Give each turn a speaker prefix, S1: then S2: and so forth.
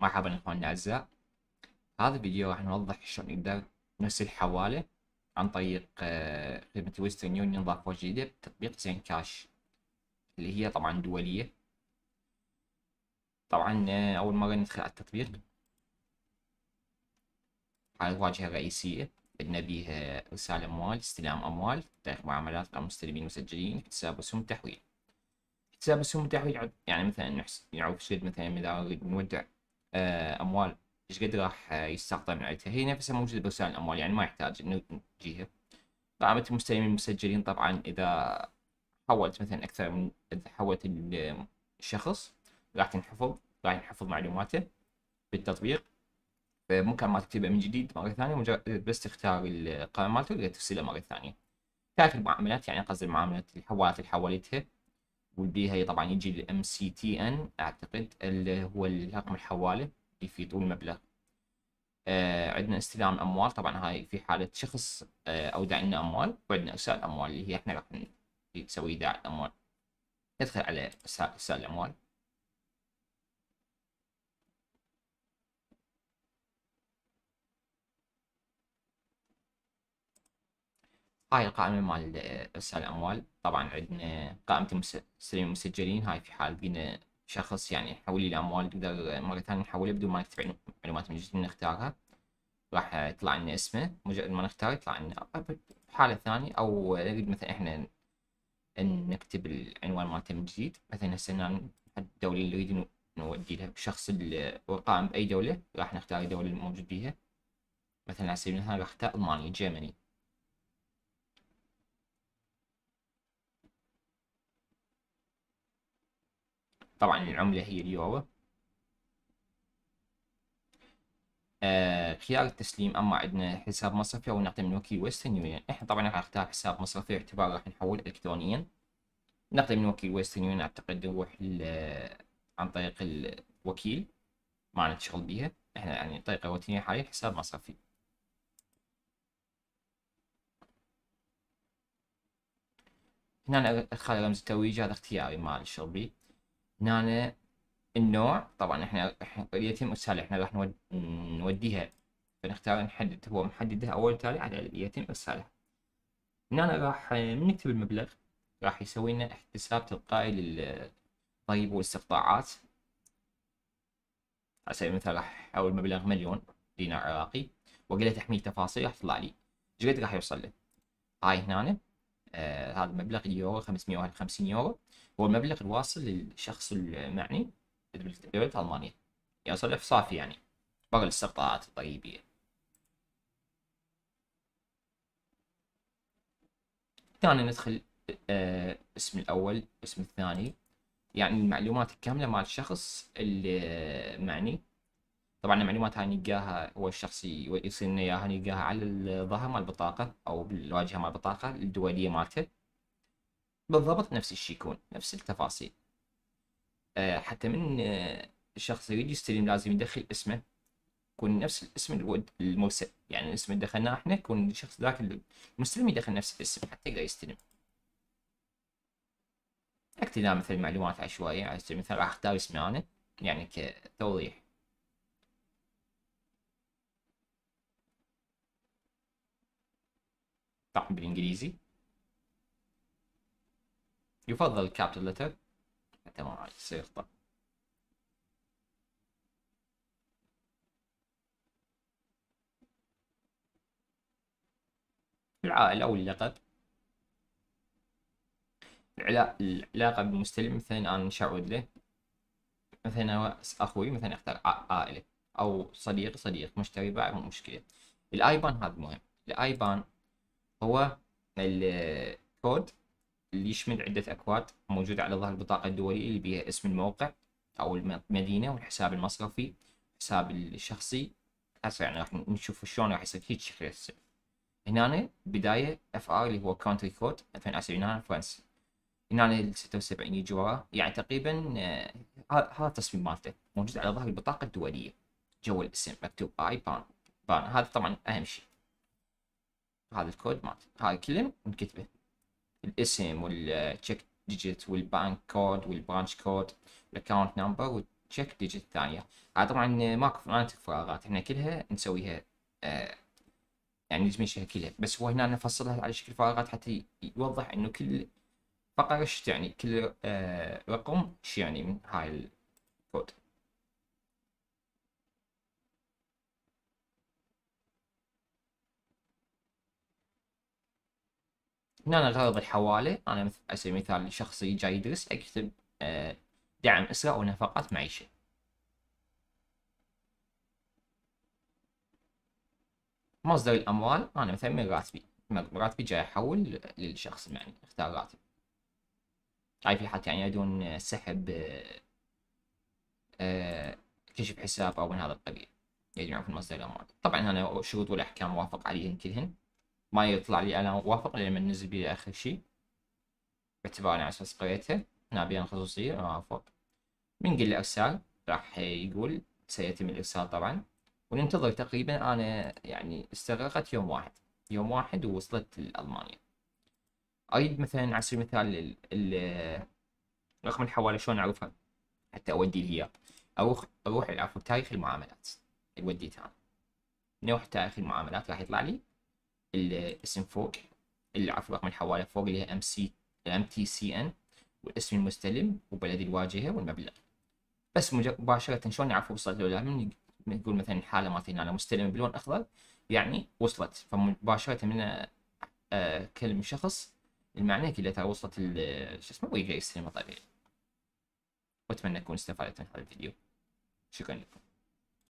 S1: مرحبا اخواني الاعزاء هذا الفيديو راح نوضح شلون نقدر نرسل حواله عن طريق خدمة ويسترن يونيون ضافة جديدة بتطبيق زين كاش اللي هي طبعا دولية طبعا آه، أول مرة ندخل على التطبيق على الواجهة الرئيسية عندنا بيها رسالة أموال استلام أموال تاريخ معاملات أو مستلمين مسجلين حساب رسوم تحويل حساب رسوم تحويل يعني مثلا نحسب يعني مثلا إذا نريد نودع آه، اموال ايش قد راح يستقطع من عائلته هي نفسها موجوده برسائل الاموال يعني ما يحتاج انه تجيها قائمه المستلمين المسجلين طبعا اذا حولت مثلا اكثر من اذا حولت الشخص راح تنحفظ راح ينحفظ معلوماته بالتطبيق فممكن ما تكتبها من جديد مره ثانيه مجرد بس تختار القائمه مالته تقدر ترسلها مره ثانيه تعرف المعاملات يعني قصد المعاملات الحوالات اللي حولتها وديها هي طبعا يجي الام سي تي ان اعتقد اللي هو رقم الحواله اللي في طول المبلغ آه، عندنا استلام اموال طبعا هاي في حاله شخص آه، اودع لنا اموال وعندنا ارسال اموال اللي هي احنا راح نسوي ايداع الاموال ندخل على ارسال الاموال هاي القائمة مال إرسال آه، الأموال طبعا عندنا قائمة المسجلين هاي في حال بينا شخص يعني حولي الأموال نقدر مرة ثانية نحولها بدون ما نكتب معلومات من جديد نختارها راح يطلع لنا اسمه مجرد ما نختار يطلع لنا حالة ثانية أو نريد مثلا إحنا نكتب العنوان مالته من جديد مثلا هسه نحدد الدولة اللي نريد نودي لها الشخص القائم بأي دولة راح نختار الدولة الموجود بيها مثلا على سبيل المثال راح اختار ألمانيا جيرماني طبعا العملة هي اليورو آه خيار التسليم اما عندنا حساب مصرفي او نقدم من ويسترن يونيون احنا طبعا راح نختار حساب مصرفي اعتبار راح نحول الكترونيا نقدم من وكيل ويسترن يونيون اعتقد نروح عن طريق الوكيل ما نتشغل بيها احنا يعني طريقة روتينية حاليا حساب مصرفي هنا ادخل رمز الترويج هذا اختياري ما نشتغل بيه هنا النوع طبعا احنا اليتم السالي احنا راح نوديها فنختار نحدد هو محدده اول تالي على اليتم السالي هنا راح نكتب المبلغ راح يسوي لنا احتساب تلقائي للضريبه والاستقطاعات على سبيل المثال راح احول مبلغ مليون دينار عراقي واقول له تحميل تفاصيل راح تطلع لي ايش قد راح يوصل لي هاي هنا آه هذا المبلغ اليورو 551 يورو هو المبلغ الواصل للشخص المعني بدولة ألمانيا يصل يعني صافي يعني برا الاستقطاعات الضريبية ثاني ندخل آه اسم الأول اسم الثاني يعني المعلومات الكاملة مع الشخص المعني طبعا المعلومات هاي نلقاها هو الشخص يصير لنا اياها نلقاها على الظهر مال البطاقه او بالواجهه مال البطاقه الدوليه مالته بالضبط نفس الشيء يكون نفس التفاصيل آه، حتى من الشخص آه، يريد يستلم لازم يدخل اسمه يكون نفس الاسم المرسل يعني الاسم اللي دخلناه احنا يكون الشخص ذاك المستلم يدخل نفس الاسم حتى يقدر يستلم اكتب مثل معلومات عشوائية يعني مثلا راح اختار اسمي انا يعني كتوضيح بالانجليزي يفضل الكابيتال لتر حتى ما يصير طب العائل او اللقب العلاقة بالمستلم مثلا انا مش اعود له مثلا اخوي مثلا اختار عائله او صديق صديق مشتري باع مو مشكله الايبان هذا مهم الايبان هو الكود اللي يشمل عدة أكواد موجودة على ظهر البطاقة الدولية اللي بيها اسم الموقع أو المدينة والحساب المصرفي حساب الشخصي هسه يعني راح نشوف شلون راح يصير هيك شكل هسه هنا بداية اف ار اللي هو كونتري كود 2010 هنا فرنسي هنا ال 76 يجي وراه يعني تقريبا آه، هذا التصميم مالته موجود على ظهر البطاقة الدولية جوا الاسم مكتوب اي بان بان هذا طبعا أهم شيء هذا الكود مالتي هاي كلهم نكتبه الاسم والتشيك ديجيت والبانك كود والبرانش كود والاكونت نمبر والتشيك ديجيت الثانيه هاي طبعا ماكو ما فراغات احنا كلها نسويها آه، يعني لازم كلها بس هو هنا نفصلها على شكل فراغات حتى يوضح انه كل فقره ايش تعني كل آه، رقم ايش يعني من هاي الكود هنا نغرض الحوالة أنا مثل أسوي مثال شخصي جاي يدرس أكتب آه، دعم أسرة أو نفقات معيشة مصدر الأموال أنا مثلا من راتبي راتبي جاي أحول للشخص المعني اختار راتب هاي في الحالة يعني يريدون سحب آه، كشف حساب أو من هذا القبيل يجمعون في مصدر الأموال طبعا انا شروط والأحكام موافق عليهن كلهن ما يطلع لي انا موافق لان نزل بي اخر شيء باعتبار على اساس قريته هنا بين خصوصية ما من قل له ارسال راح يقول سيتم الارسال طبعا وننتظر تقريبا انا يعني استغرقت يوم واحد يوم واحد ووصلت لالمانيا اريد مثلا على سبيل المثال رقم الحوالة شلون اعرفها حتى اودي لي اروح اروح العفو تاريخ المعاملات اللي تاني انا نروح تاريخ المعاملات راح يطلع لي الاسم فوق اللي عفوا رقم الحواله فوق اللي هي ام سي ام تي سي ان واسم المستلم وبلد الواجهه والمبلغ بس مباشره شلون نعرف وصلت ولا من نقول مثلا الحاله مالتي هنا مستلمه بلون اخضر يعني وصلت فمباشره من آه، كلم شخص المعنى كله ترى وصلت شو اسمه ويجي يستلمها طبيعي واتمنى تكون استفدتوا من هذا الفيديو شكرا لكم